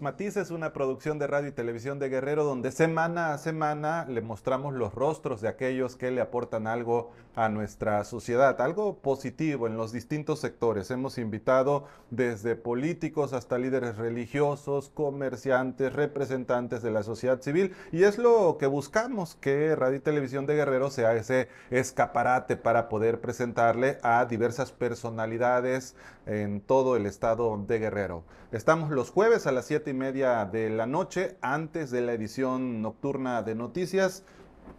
Matiz es una producción de radio y televisión de Guerrero donde semana a semana le mostramos los rostros de aquellos que le aportan algo a nuestra sociedad, algo positivo en los distintos sectores. Hemos invitado desde políticos hasta líderes religiosos, comerciantes, representantes de la sociedad civil y es lo que buscamos, que radio y televisión de Guerrero sea ese escaparate para poder presentarle a diversas personalidades en todo el estado de Guerrero. Estamos los jueves a las 7 y media de la noche, antes de la edición nocturna de noticias.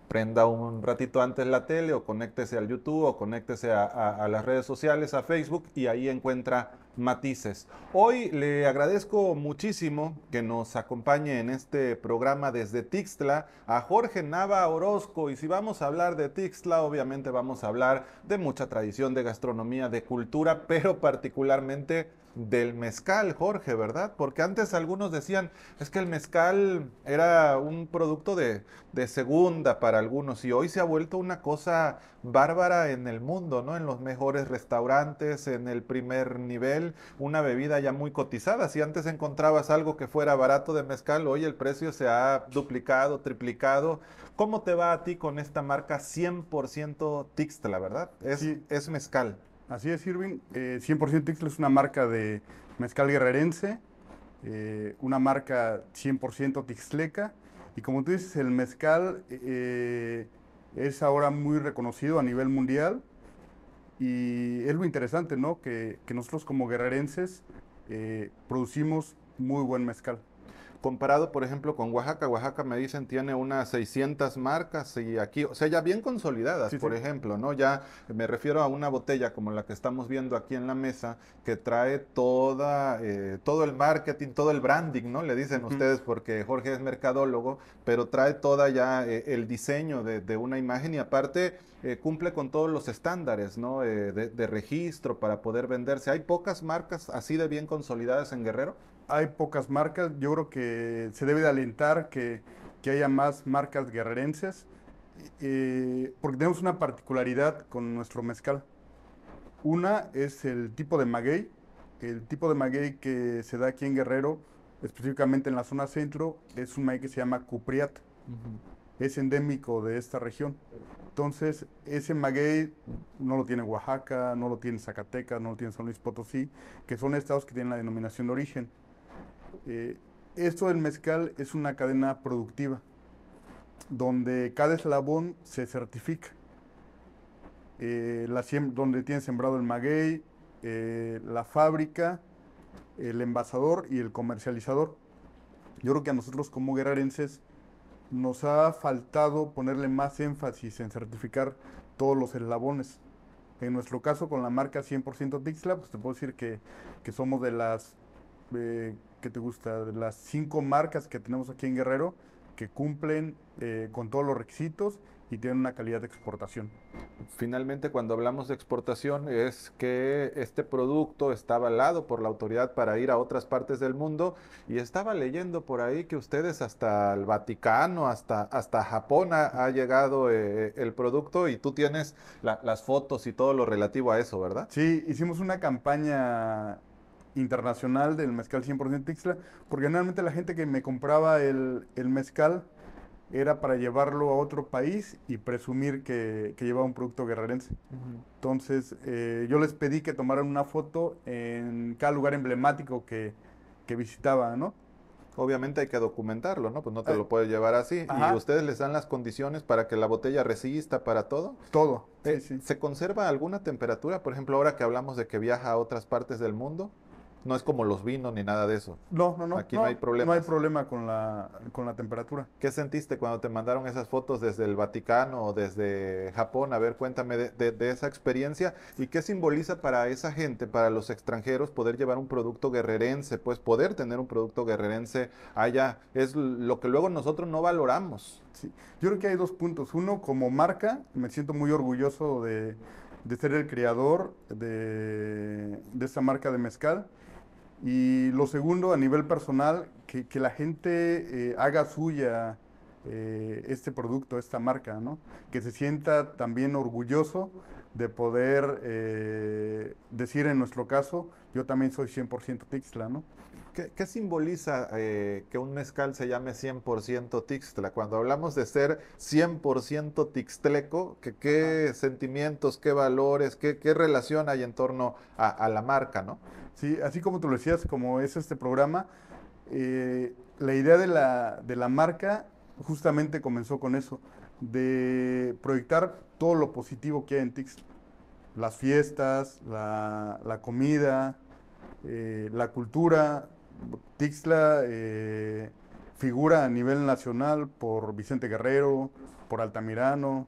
Prenda un ratito antes la tele o conéctese al YouTube o conéctese a, a las redes sociales, a Facebook y ahí encuentra matices. Hoy le agradezco muchísimo que nos acompañe en este programa desde Tixla a Jorge Nava Orozco. Y si vamos a hablar de Tixla, obviamente vamos a hablar de mucha tradición, de gastronomía, de cultura, pero particularmente del mezcal, Jorge, ¿verdad? Porque antes algunos decían, es que el mezcal era un producto de, segunda para algunos y hoy se ha vuelto una cosa bárbara en el mundo, ¿no? En los mejores restaurantes, en el primer nivel, una bebida ya muy cotizada. Si antes encontrabas algo que fuera barato de mezcal, hoy el precio se ha duplicado, triplicado. ¿Cómo te va a ti con esta marca 100% Tixtla, verdad? Es, es mezcal. Así es, Irving. 100% eh, Tixle es una marca de mezcal guerrerense, eh, una marca 100% tixleca. Y como tú dices, el mezcal eh, es ahora muy reconocido a nivel mundial. Y es lo interesante, ¿no? Que, que nosotros como guerrerenses producimos muy buen mezcal. Comparado, por ejemplo, con Oaxaca, Oaxaca me dicen tiene unas 600 marcas y aquí, o sea, ya bien consolidadas, por ejemplo, ¿no? Ya me refiero a una botella como la que estamos viendo aquí en la mesa, que trae toda, eh, todo el marketing, todo el branding, ¿no? Le dicen ustedes porque Jorge es mercadólogo, pero trae toda ya eh, el diseño de una imagen y aparte eh, cumple con todos los estándares eh, de, registro para poder venderse. ¿Hay pocas marcas así de bien consolidadas en Guerrero? Hay pocas marcas. Yo creo que se debe de alentar que, haya más marcas guerrerenses, eh, porque tenemos una particularidad con nuestro mezcal. Una es el tipo de maguey, el tipo de maguey que se da aquí en Guerrero, específicamente en la zona centro, es un maguey que se llama cupriat es endémico de esta región. Entonces, ese maguey no lo tiene Oaxaca, no lo tiene Zacatecas, no lo tiene San Luis Potosí, que son estados que tienen la denominación de origen. Eh, esto del mezcal es una cadena productiva, donde cada eslabón se certifica. Eh, la donde tiene sembrado el maguey, eh, la fábrica, el envasador y el comercializador. Yo creo que a nosotros como guerrerenses nos ha faltado ponerle más énfasis en certificar todos los eslabones. En nuestro caso, con la marca 100% Tixla, pues te puedo decir que, somos de las, eh, que te gusta? De las cinco marcas que tenemos aquí en Guerrero que cumplen eh, con todos los requisitos y tienen una calidad de exportación. Finalmente, cuando hablamos de exportación, es que este producto está avalado por la autoridad para ir a otras partes del mundo. Y estaba leyendo por ahí que ustedes hasta el Vaticano, hasta, hasta Japón ha, llegado eh, eh, el producto y tú tienes las fotos y todo lo relativo a eso, ¿verdad? Sí, hicimos una campaña internacional del mezcal 100% Tixla, porque generalmente la gente que me compraba el, el mezcal era para llevarlo a otro país y presumir que, llevaba un producto guerrerense. Entonces, eh, yo les pedí que tomaran una foto en cada lugar emblemático que, visitaba, ¿no? Obviamente hay que documentarlo, ¿no? Pues no te eh, lo puedes llevar así. ¿Y ustedes les dan las condiciones para que la botella resista para todo? Todo. Eh, ¿Se conserva alguna temperatura? Por ejemplo, ahora que hablamos de que viaja a otras partes del mundo, no es como los vinos ni nada de eso. No, no, no. Aquí no, hay problema. No hay problema con la, con la temperatura. ¿Qué sentiste cuando te mandaron esas fotos desde el Vaticano o desde Japón? A ver, cuéntame de, de esa experiencia y qué simboliza para esa gente, para los extranjeros, poder llevar un producto guerrerense, pues poder tener un producto guerrerense allá. Es lo que luego nosotros no valoramos. Sí. Yo creo que hay dos puntos. Uno, como marca, me siento muy orgulloso de, ser el creador de, de esa marca de mezcal. Y lo segundo, a nivel personal, que, que la gente eh, haga suya eh, este producto, esta marca, ¿no? Que se sienta también orgulloso de poder eh, decir en nuestro caso, yo también soy 100% Tixla, ¿no? ¿Qué, qué simboliza que un mezcal se llame 100% Tixla? Cuando hablamos de ser 100% Tixtleco, ¿qué sentimientos, qué valores, qué, qué relación hay en torno a, a la marca, ¿no? Sí, así como tú lo decías, como es este programa, eh, la idea de la, de la marca justamente comenzó con eso, de proyectar todo lo positivo que hay en Tix. Las fiestas, la, comida, eh, la cultura. Tixla eh, figura a nivel nacional por Vicente Guerrero, por Altamirano.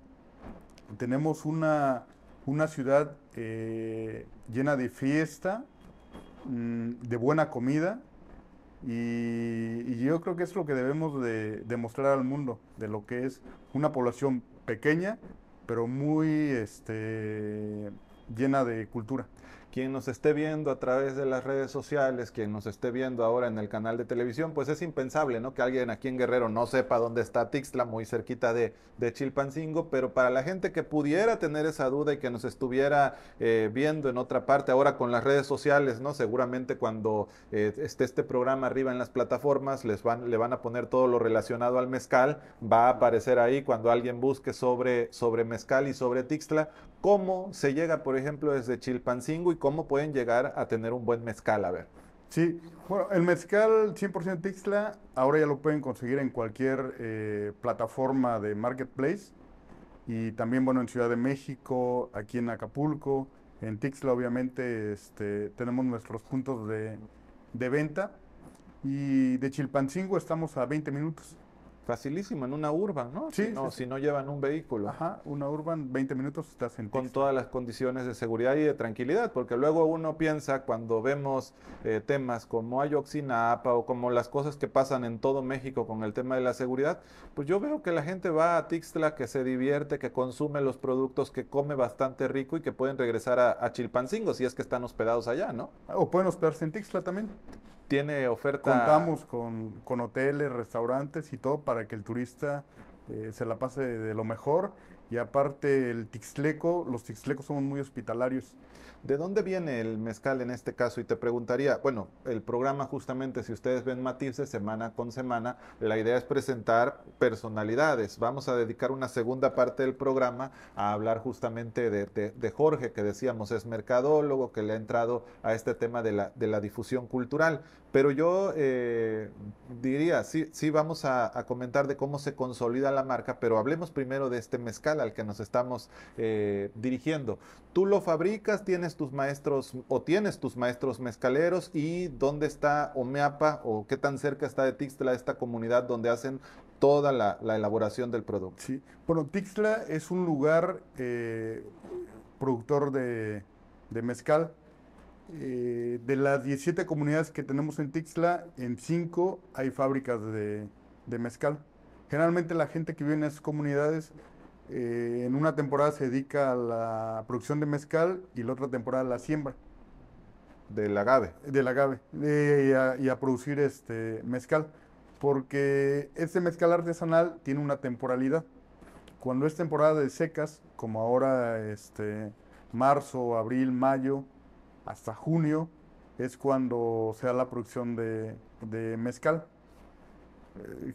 Tenemos una, una ciudad llena de fiesta Mm, de buena comida y, yo creo que es lo que debemos de demostrar al mundo, de lo que es una población pequeña, pero muy este, llena de cultura quien nos esté viendo a través de las redes sociales, quien nos esté viendo ahora en el canal de televisión, pues es impensable, ¿no? Que alguien aquí en Guerrero no sepa dónde está Tixla, muy cerquita de, Chilpancingo, pero para la gente que pudiera tener esa duda y que nos estuviera eh, viendo en otra parte, ahora con las redes sociales, ¿no? Seguramente cuando eh, esté este programa arriba en las plataformas, les van, le van a poner todo lo relacionado al mezcal, va a aparecer ahí cuando alguien busque sobre, sobre mezcal y sobre Tixla, cómo se llega, por ejemplo, desde Chilpancingo y cómo pueden llegar a tener un buen mezcal, a ver. Sí, bueno, el mezcal 100% Tixla ahora ya lo pueden conseguir en cualquier eh, plataforma de marketplace y también, bueno, en Ciudad de México, aquí en Acapulco, en Tixla obviamente este, tenemos nuestros puntos de, de venta y de Chilpancingo estamos a 20 minutos. Facilísimo, en una urban, ¿no? Sí, si no, llevan un vehículo. Ajá, una urban, 20 minutos estás en Con todas las condiciones de seguridad y de tranquilidad, porque luego uno piensa cuando vemos eh, temas como Ayoxinapa o como las cosas que pasan en todo México con el tema de la seguridad, pues yo veo que la gente va a Tixla, que se divierte, que consume los productos, que come bastante rico y que pueden regresar a, Chilpancingo si es que están hospedados allá, ¿no? O pueden hospedarse en Tixla también tiene oferta. Contamos con, con hoteles, restaurantes y todo para que el turista eh, se la pase de lo mejor y aparte el tixleco, los tixlecos son muy hospitalarios. ¿De dónde viene el mezcal en este caso? Y te preguntaría, bueno, el programa justamente, si ustedes ven matices semana con semana, la idea es presentar personalidades. Vamos a dedicar una segunda parte del programa a hablar justamente de, de, Jorge, que decíamos es mercadólogo, que le ha entrado a este tema de la, difusión cultural. Pero yo eh, diría, sí, sí vamos a comentar de cómo se consolida la marca, pero hablemos primero de este mezcal al que nos estamos eh, dirigiendo. Tú lo fabricas, tienes tus maestros o tienes tus maestros mezcaleros y dónde está Omeapa o qué tan cerca está de Tixla esta comunidad donde hacen toda la, elaboración del producto. Sí, bueno, Tixla es un lugar eh, productor de, mezcal. Eh, de las 17 comunidades que tenemos en Tixla, en 5 hay fábricas de, de mezcal. Generalmente la gente que vive en esas comunidades eh, en una temporada se dedica a la producción de mezcal y la otra temporada a la siembra. Del agave. Del agave. Eh, y, a, producir este mezcal. Porque este mezcal artesanal tiene una temporalidad. Cuando es temporada de secas, como ahora este, marzo, abril, mayo, hasta junio, es cuando se da la producción de mezcal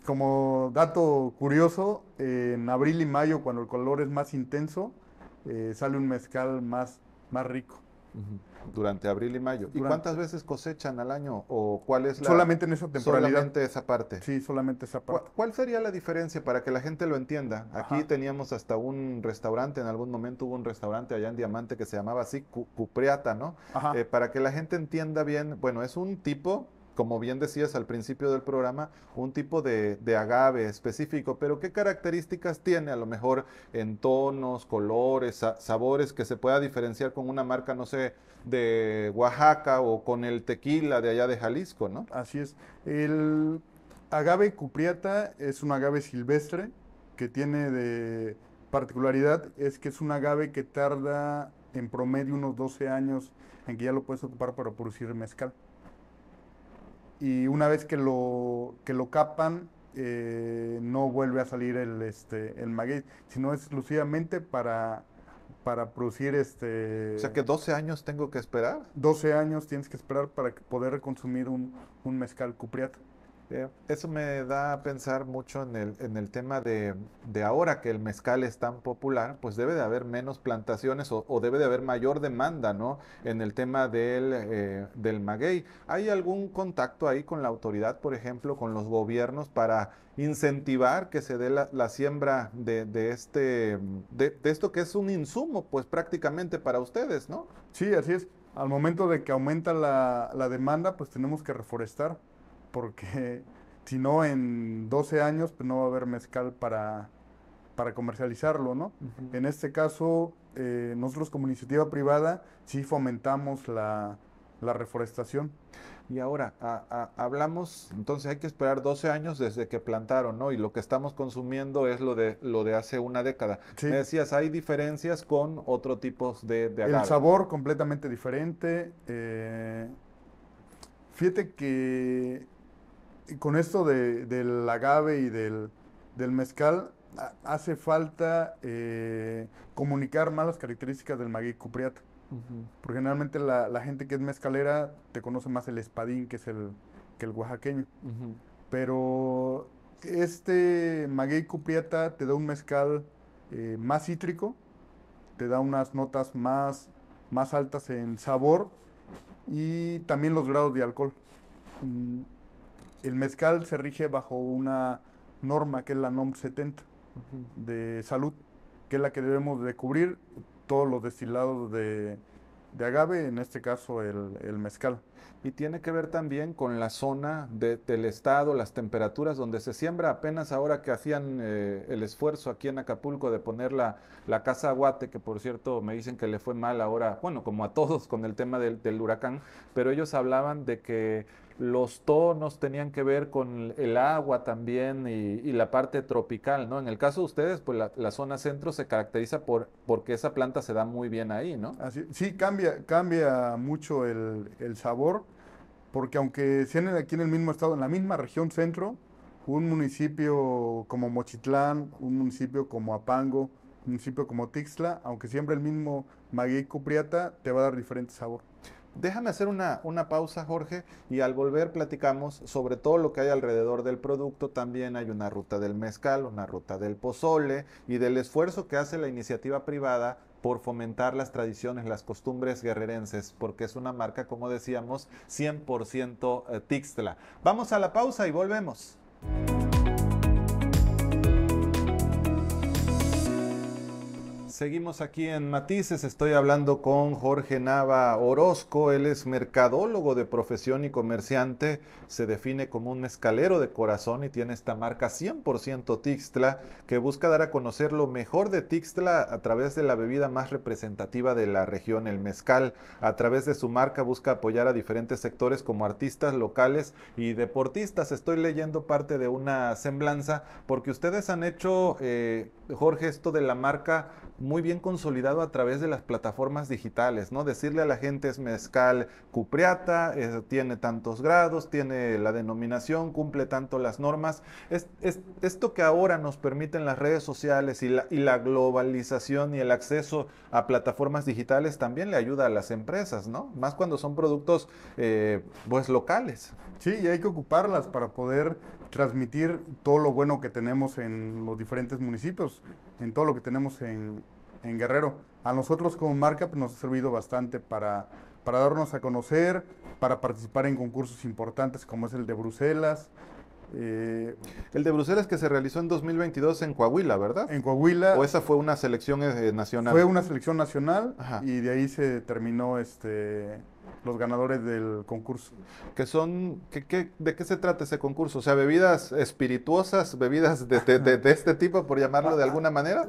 como dato curioso, en abril y mayo, cuando el color es más intenso, eh, sale un mezcal más, más rico. Durante abril y mayo. ¿Y cuántas veces cosechan al año? ¿O cuál es Solamente en esa temporalidad. Solamente esa parte. Sí, solamente esa parte. ¿Cuál, sería la diferencia para que la gente lo entienda? Aquí teníamos hasta un restaurante, en algún momento hubo un restaurante allá en Diamante que se llamaba así, Cupriata, ¿no? Eh, para que la gente entienda bien, bueno, es un tipo como bien decías al principio del programa, un tipo de, agave específico, pero ¿qué características tiene a lo mejor en tonos, colores, sabores que se pueda diferenciar con una marca, no sé, de Oaxaca o con el tequila de allá de Jalisco, ¿no? Así es. El agave cupriata es un agave silvestre que tiene de particularidad es que es un agave que tarda en promedio unos 12 años en que ya lo puedes ocupar para producir mezcal y una vez que lo, que lo capan, eh, no vuelve a salir el, este, el maguey, sino exclusivamente para, para producir este... O sea que 12 años tengo que esperar. 12 años tienes que esperar para poder consumir un, un mezcal cupriato. Eh, eso me da a pensar mucho en el, en el tema de, ahora que el mezcal es tan popular, pues debe de haber menos plantaciones o, debe de haber mayor demanda, ¿no? En el tema del, eh, del maguey. ¿Hay algún contacto ahí con la autoridad, por ejemplo, con los gobiernos para incentivar que se dé la, siembra de, este, de, esto que es un insumo, pues prácticamente para ustedes, ¿no? Sí, así es. Al momento de que aumenta la, la demanda, pues tenemos que reforestar porque si no, en 12 años pues, no va a haber mezcal para, para comercializarlo, ¿no? En este caso, eh, nosotros como iniciativa privada sí fomentamos la, reforestación. Y ahora, hablamos, entonces hay que esperar 12 años desde que plantaron, ¿no? Y lo que estamos consumiendo es lo de, lo de hace una década. Me decías, hay diferencias con otro tipo de, de agave. El sabor completamente diferente. Eh, fíjate que con esto del agave y del, mezcal, hace falta eh, comunicar más las características del maguey cupriata. Porque generalmente la, gente que es mezcalera te conoce más el espadín que es el, que el oaxaqueño. Pero este maguey cupriata te da un mezcal eh, más cítrico, te da unas notas más, más altas en sabor y también los grados de alcohol. Mm, el mezcal se rige bajo una norma que es la NOM 70 de salud, que es la que debemos de cubrir todos los destilados de, agave, en este caso el, mezcal. Y tiene que ver también con la zona del estado, las temperaturas donde se siembra. Apenas ahora que hacían eh, el esfuerzo aquí en Acapulco de poner la, casa aguate, que por cierto me dicen que le fue mal ahora, bueno, como a todos con el tema del huracán, pero ellos hablaban de que los tonos tenían que ver con el agua también y, la parte tropical, ¿no? En el caso de ustedes, pues la, zona centro se caracteriza por porque esa planta se da muy bien ahí, ¿no? sí, cambia, cambia mucho el, el sabor, porque aunque sean aquí en el mismo estado, en la misma región centro, un municipio como Mochitlán, un municipio como Apango, un municipio como Tixla, aunque siempre el mismo maguey cupriata, te va a dar diferente sabor. Déjame hacer una, una, pausa, Jorge, y al volver platicamos sobre todo lo que hay alrededor del producto. También hay una ruta del mezcal, una ruta del pozole y del esfuerzo que hace la iniciativa privada por fomentar las tradiciones, las costumbres guerrerenses, porque es una marca, como decíamos, 100% eh, Tixtla. Vamos a la pausa y volvemos. Seguimos aquí en Matices, estoy hablando con Jorge Nava Orozco, él es mercadólogo de profesión y comerciante, se define como un mezcalero de corazón y tiene esta marca 100% Tixtla que busca dar a conocer lo mejor de Tixtla a través de la bebida más representativa de la región, el mezcal. A través de su marca busca apoyar a diferentes sectores como artistas locales y deportistas. Estoy leyendo parte de una semblanza porque ustedes han hecho, eh, Jorge, esto de la marca muy bien consolidado a través de las plataformas digitales, ¿no? Decirle a la gente es mezcal cupriata, tiene tantos grados, tiene la denominación, cumple tanto las normas. Es, esto que ahora nos permiten las redes sociales y la, globalización y el acceso a plataformas digitales también le ayuda a las empresas, ¿no? Más cuando son productos, eh, pues, locales. Sí, y hay que ocuparlas para poder transmitir todo lo bueno que tenemos en los diferentes municipios, en todo lo que tenemos en en Guerrero. A nosotros como marca pues, nos ha servido bastante para, para darnos a conocer, para participar en concursos importantes como es el de Bruselas, eh, el de Bruselas que se realizó en 2022 en Coahuila, ¿verdad? En Coahuila. ¿O esa fue una selección eh, nacional? Fue una selección nacional y de ahí se terminó este, los ganadores del concurso. Que son, qué ¿De qué se trata ese concurso? O sea, bebidas espirituosas, bebidas de, este tipo, por llamarlo de alguna manera.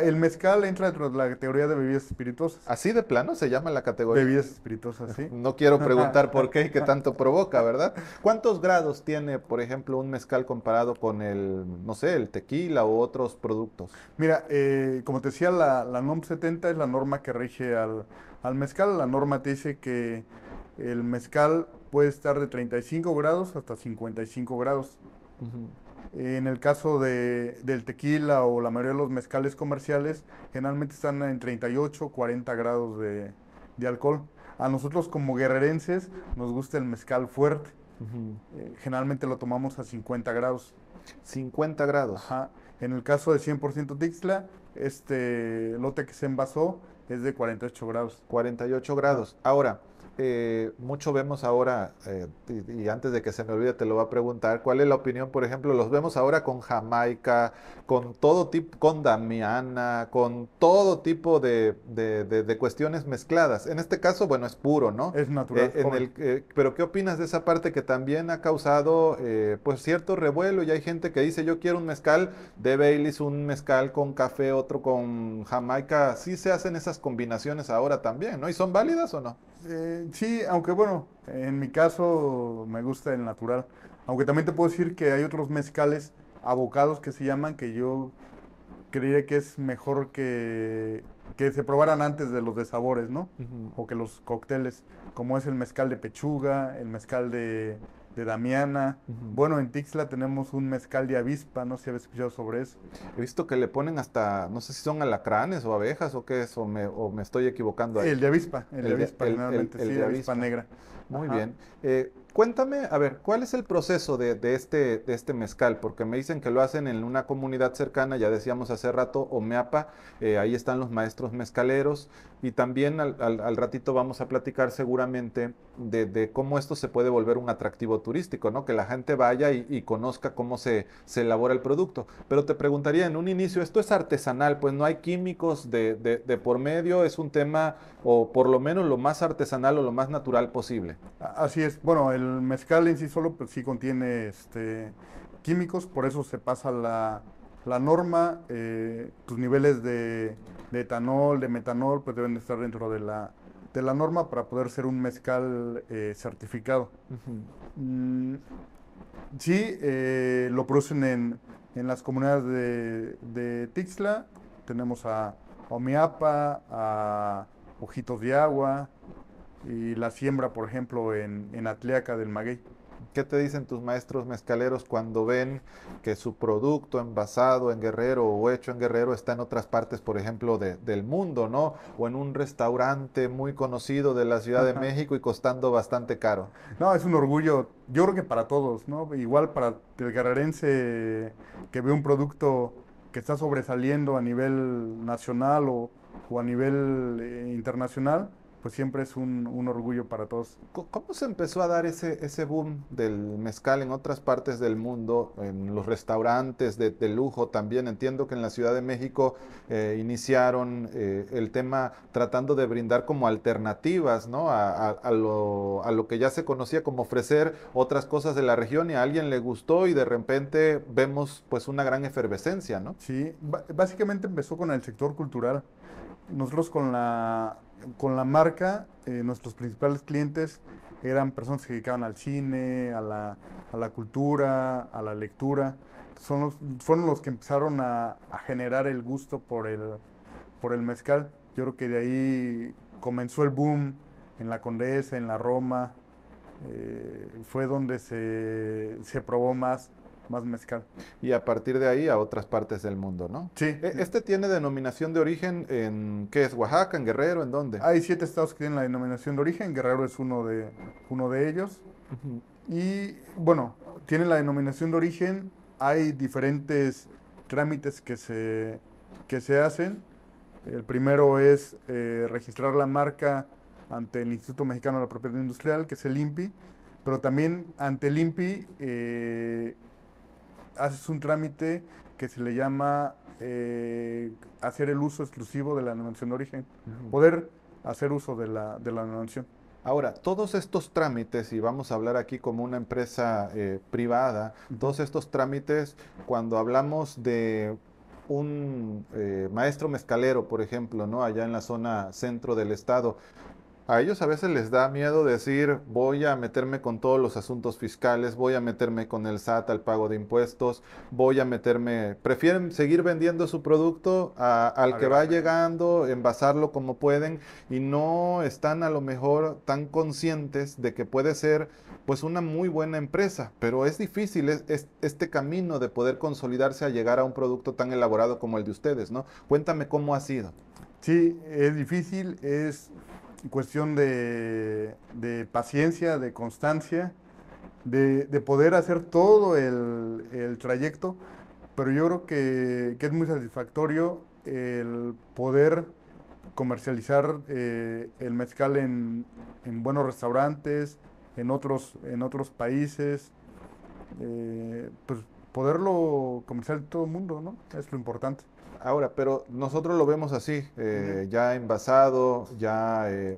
el mezcal entra dentro de la categoría de bebidas espirituosas. Así de plano se llama la categoría. Bebidas espirituosas, sí. No quiero preguntar por qué y qué tanto provoca, ¿verdad? ¿Cuántos grados tiene, por ejemplo, un mezcal comparado con el, no sé, el tequila u otros productos? Mira, eh, como te decía, la, la NOM 70 es la norma que rige al al mezcal. La norma te dice que el mezcal puede estar de 35 grados hasta 55 grados. En el caso del tequila o la mayoría de los mezcales comerciales, generalmente están en 38, o 40 grados de, alcohol. A nosotros como guerrerenses nos gusta el mezcal fuerte. Eh, generalmente lo tomamos a 50 grados. 50 grados. En el caso de 100% Tixla, este lote que se envasó es de 48 grados. 48 grados. Ahora, eh, mucho vemos ahora, eh, y, antes de que se me olvide te lo voy a preguntar, ¿cuál es la opinión? Por ejemplo, los vemos ahora con Jamaica, con todo tipo, con Damiana, con todo tipo de, de, cuestiones mezcladas. En este caso, bueno, es puro, ¿no? Es natural. Eh, en el, eh, pero ¿qué opinas de esa parte que también ha causado pues cierto revuelo? Y hay gente que dice, yo quiero un mezcal de Baileys, un mezcal con café, otro con Jamaica. Sí se hacen esas combinaciones ahora también, ¿no? ¿Y son válidas o no? Eh, sí, aunque bueno, en mi caso me gusta el natural. Aunque también te puedo decir que hay otros mezcales abocados que se llaman que yo creía que es mejor que, que se probaran antes de los de sabores, ¿no? O que los cócteles, como es el mezcal de pechuga, el mezcal de de Damiana. Bueno, en Tixla tenemos un mezcal de avispa, no sé si habéis escuchado sobre eso. He visto que le ponen hasta, no sé si son alacranes o abejas o qué es, o me, estoy equivocando. El de avispa, el, de avispa, el, de avispa negra. Muy bien. Eh, cuéntame, a ver, ¿cuál es el proceso de, este, este mezcal? Porque me dicen que lo hacen en una comunidad cercana, ya decíamos hace rato, Omeapa, eh, ahí están los maestros mezcaleros, y también al, al, ratito vamos a platicar seguramente de, cómo esto se puede volver un atractivo turístico, ¿no? Que la gente vaya y, conozca cómo se, elabora el producto. Pero te preguntaría en un inicio, esto es artesanal, pues no hay químicos de, por medio, es un tema o por lo menos lo más artesanal o lo más natural posible. Así es, bueno, el mezcal en sí solo pues sí contiene este, químicos, por eso se pasa la la norma, eh, tus niveles de, etanol, de metanol, pues deben estar dentro de la, de la norma para poder ser un mezcal eh, certificado. Mm, sí, eh, lo producen en, en, las comunidades de, Tixla, tenemos a, Omiapa, a Ojitos de Agua, y la siembra, por ejemplo, en, en del Maguey. ¿Qué te dicen tus maestros mezcaleros cuando ven que su producto envasado en Guerrero o hecho en Guerrero está en otras partes, por ejemplo, del mundo, ¿no? O en un restaurante muy conocido de la Ciudad de México y costando bastante caro. No, es un orgullo, yo creo que para todos, ¿no? Igual para el guerrerense que ve un producto que está sobresaliendo a nivel nacional o, a nivel eh, internacional, pues siempre es un, un, orgullo para todos. ¿Cómo se empezó a dar ese, ese boom del mezcal en otras partes del mundo, en los restaurantes de, lujo también? Entiendo que en la Ciudad de México eh, iniciaron eh, el tema tratando de brindar como alternativas ¿no? A, a, lo, a lo que ya se conocía como ofrecer otras cosas de la región y a alguien le gustó y de repente vemos pues una gran efervescencia, ¿no? Sí, básicamente empezó con el sector cultural. Nosotros con la con la marca, eh, nuestros principales clientes eran personas que se dedicaban al cine, a la, cultura, a la lectura. Son fueron los que empezaron a, generar el gusto por el, por el mezcal. Yo creo que de ahí comenzó el boom en la Condesa, en la Roma. Eh, fue donde se, se probó más más mezcal. Y a partir de ahí a otras partes del mundo, ¿no? Sí. E, este tiene denominación de origen en, ¿qué es? Oaxaca, en Guerrero, ¿en dónde? Hay siete estados que tienen la denominación de origen, Guerrero es uno de, uno de ellos. Y bueno, tiene la denominación de origen, hay diferentes trámites que se, que se hacen. El primero es eh, registrar la marca ante el Instituto Mexicano de la Propiedad Industrial, que es el INPI, pero también ante el INPI eh, haces un trámite que se le llama eh, hacer el uso exclusivo de la denominación de origen, poder hacer uso de la, de la denominación. Ahora, todos estos trámites, y vamos a hablar aquí como una empresa eh, privada, todos estos trámites, cuando hablamos de un eh, maestro mezcalero, por ejemplo, ¿no? allá en la zona centro del estado, a ellos a veces les da miedo decir, voy a meterme con todos los asuntos fiscales, voy a meterme con el SAT al pago de impuestos, voy a meterme... Prefieren seguir vendiendo su producto al que va llegando, envasarlo como pueden y no están a lo mejor tan conscientes de que puede ser pues una muy buena empresa, pero es difícil este camino de poder consolidarse a llegar a un producto tan elaborado como el de ustedes, ¿no? Cuéntame cómo ha sido. Sí, es difícil, es cuestión de, paciencia, de constancia, de, poder hacer todo el, trayecto, pero yo creo que, es muy satisfactorio el poder comercializar eh, el mezcal en, buenos restaurantes, en otros, en otros países, eh, pues poderlo comercializar en todo el mundo, ¿no? Es lo importante. Ahora, pero nosotros lo vemos así, eh, ya envasado, ya eh,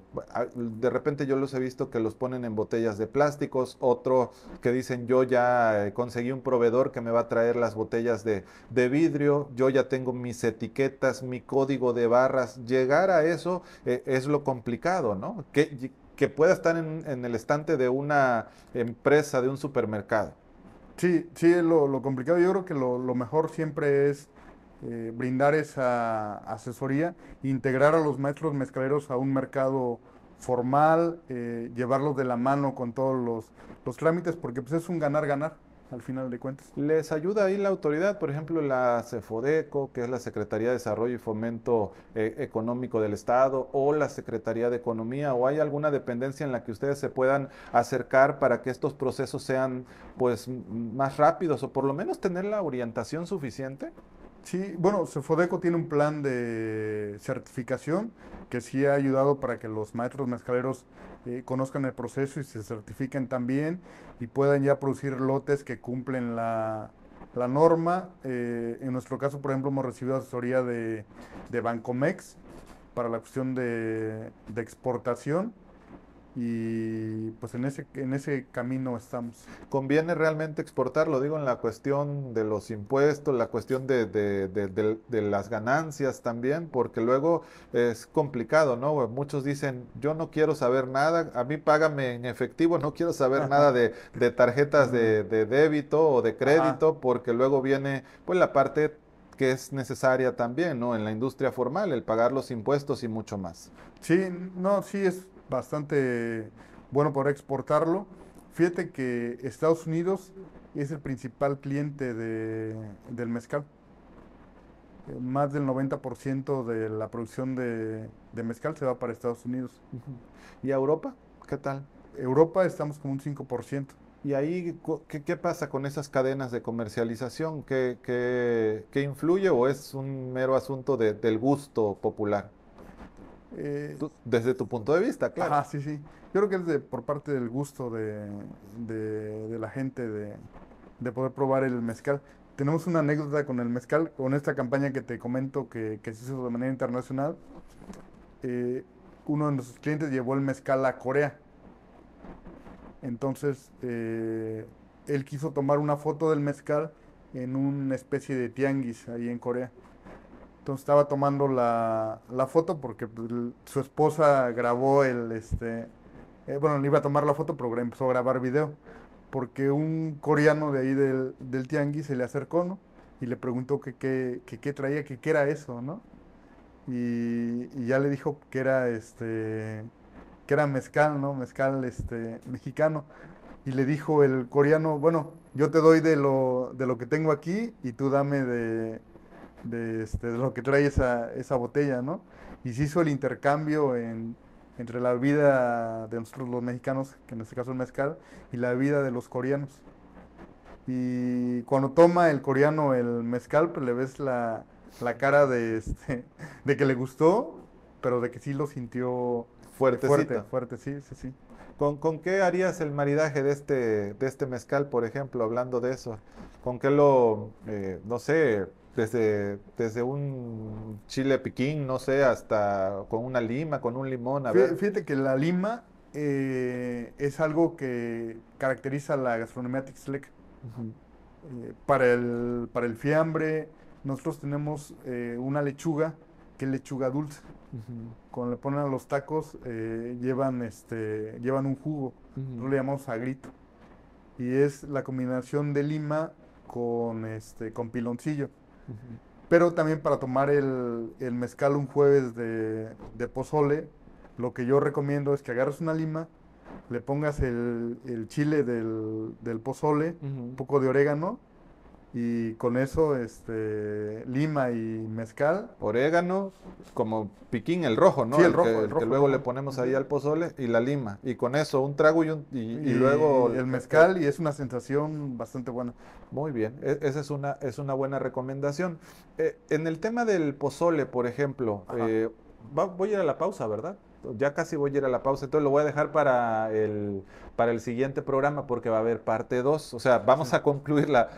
de repente yo los he visto que los ponen en botellas de plásticos, otro que dicen yo ya eh, conseguí un proveedor que me va a traer las botellas de, vidrio, yo ya tengo mis etiquetas, mi código de barras, llegar a eso es lo complicado, ¿no? Que, que pueda estar en, el estante de una empresa, de un supermercado. Sí, sí, lo, lo complicado, yo creo que lo, lo mejor siempre es eh, brindar esa asesoría, integrar a los maestros mezcaleros a un mercado formal, eh, llevarlos de la mano con todos los, trámites, porque pues, es un ganar-ganar al final de cuentas. Les ayuda ahí la autoridad, por ejemplo, la CEFODECO, que es la Secretaría de Desarrollo y Fomento eh, Económico del Estado, o la Secretaría de Economía, o hay alguna dependencia en la que ustedes se puedan acercar para que estos procesos sean pues más rápidos o por lo menos tener la orientación suficiente? Sí, bueno, Cefodeco tiene un plan de certificación que sí ha ayudado para que los maestros mezcaleros eh, conozcan el proceso y se certifiquen también y puedan ya producir lotes que cumplen la, norma. Eh, en nuestro caso, por ejemplo, hemos recibido asesoría de, de Bancomex para la cuestión de exportación y pues en ese, en ese camino estamos. ¿Conviene realmente exportar lo Digo, en la cuestión de los impuestos, la cuestión de, las ganancias también, porque luego es complicado, ¿no? Muchos dicen, yo no quiero saber nada, a mí págame en efectivo, no quiero saber nada de, tarjetas de, débito o de crédito, porque luego viene pues la parte que es necesaria también, ¿no? En la industria formal, el pagar los impuestos y mucho más. Sí, no, sí, es, bastante bueno para exportarlo. Fíjate que Estados Unidos es el principal cliente de, del mezcal. Eh, más del 90% de la producción de, mezcal se va para Estados Unidos. ¿Y a Europa? ¿Qué tal? Europa estamos con un 5%. ¿Y ahí qué, pasa con esas cadenas de comercialización? ¿Qué, qué, influye o es un mero asunto de, del gusto popular? Eh, desde tu punto de vista, claro. Ah, sí, sí. Yo creo que es por parte del gusto de, de, la gente de, poder probar el mezcal. Tenemos una anécdota con el mezcal, con esta campaña que te comento que, se hizo de manera internacional. Eh, uno de nuestros clientes llevó el mezcal a Corea. Entonces, eh, él quiso tomar una foto del mezcal en una especie de tianguis ahí en Corea estaba tomando la, la foto porque pues, su esposa grabó el, este, eh, bueno, le iba a tomar la foto, pero empezó a grabar video. Porque un coreano de ahí del, del tianguis se le acercó, ¿no? Y le preguntó que qué que, traía, que qué era eso, ¿no? Y, y, ya le dijo que era este que era mezcal, ¿no? Mezcal este mexicano. Y le dijo el coreano, bueno, yo te doy de lo, de lo que tengo aquí y tú dame de, de, este, lo que trae esa, esa, botella, ¿no? Y se hizo el intercambio en, entre la vida de nosotros los mexicanos, que en este caso es mezcal, y la vida de los coreanos. Y cuando toma el coreano el mezcal, pues le ves la, la cara de, este, de que le gustó, pero de que sí lo sintió fuerte fuerte. Fuerte, sí, sí, sí. ¿Con, ¿Con, qué harías el maridaje de este, de este mezcal, por ejemplo, hablando de eso? ¿Con qué lo, eh, no sé, desde, desde un chile piquín, no sé, hasta con una lima, con un limón. A ver. Fíjate que la lima eh, es algo que caracteriza la gastronomía Tixlec. Eh, para, el, para el fiambre, nosotros tenemos eh, una lechuga que es lechuga dulce. Cuando le ponen a los tacos, llevan, este, llevan un jugo. no le llamamos agrito. Y es la combinación de lima con, este, con piloncillo. Pero también para tomar el, el mezcal un jueves de, pozole, lo que yo recomiendo es que agarres una lima, le pongas el, chile del, pozole, un poco de orégano, y con eso este lima y mezcal orégano como piquín el rojo no el, rojo, el que luego le ponemos ahí al pozole y la lima y con eso un trago y, luego el mezcal y es una sensación bastante buena muy bien e, esa es una es una buena recomendación eh, en el tema del pozole por ejemplo eh, voy a ir a la pausa verdad ya casi voy a ir a la pausa, entonces lo voy a dejar para el, para el siguiente programa porque va a haber parte 2. O sea, vamos a concluir la,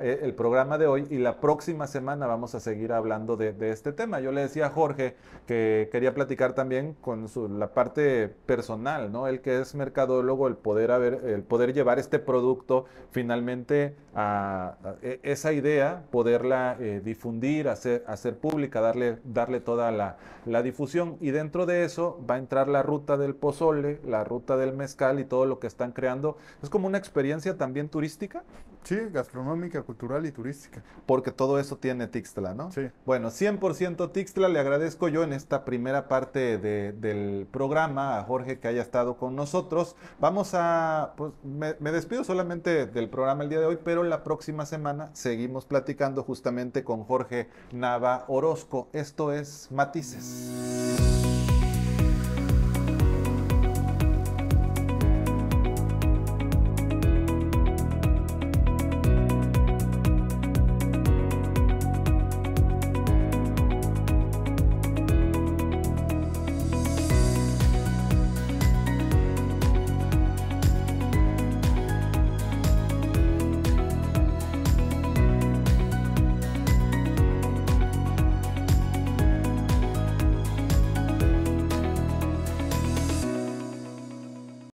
e, el programa de hoy y la próxima semana vamos a seguir hablando de, este tema. Yo le decía a Jorge que quería platicar también con su, la parte personal, ¿no? El que es mercadólogo, el poder, haber, el poder llevar este producto finalmente a, e, esa idea, poderla eh, difundir, hacer, hacer pública, darle, darle toda la, la difusión. Y dentro de eso va a entrar la ruta del pozole, la ruta del mezcal y todo lo que están creando. Es como una experiencia también turística. Sí, gastronómica, cultural y turística. Porque todo eso tiene Tixtla, ¿no? Sí. Bueno, 100% Tixtla, le agradezco yo en esta primera parte del programa a Jorge que haya estado con nosotros. Vamos a, pues me, me despido solamente del programa el día de hoy, pero la próxima semana seguimos platicando justamente con Jorge Nava Orozco. Esto es Matices.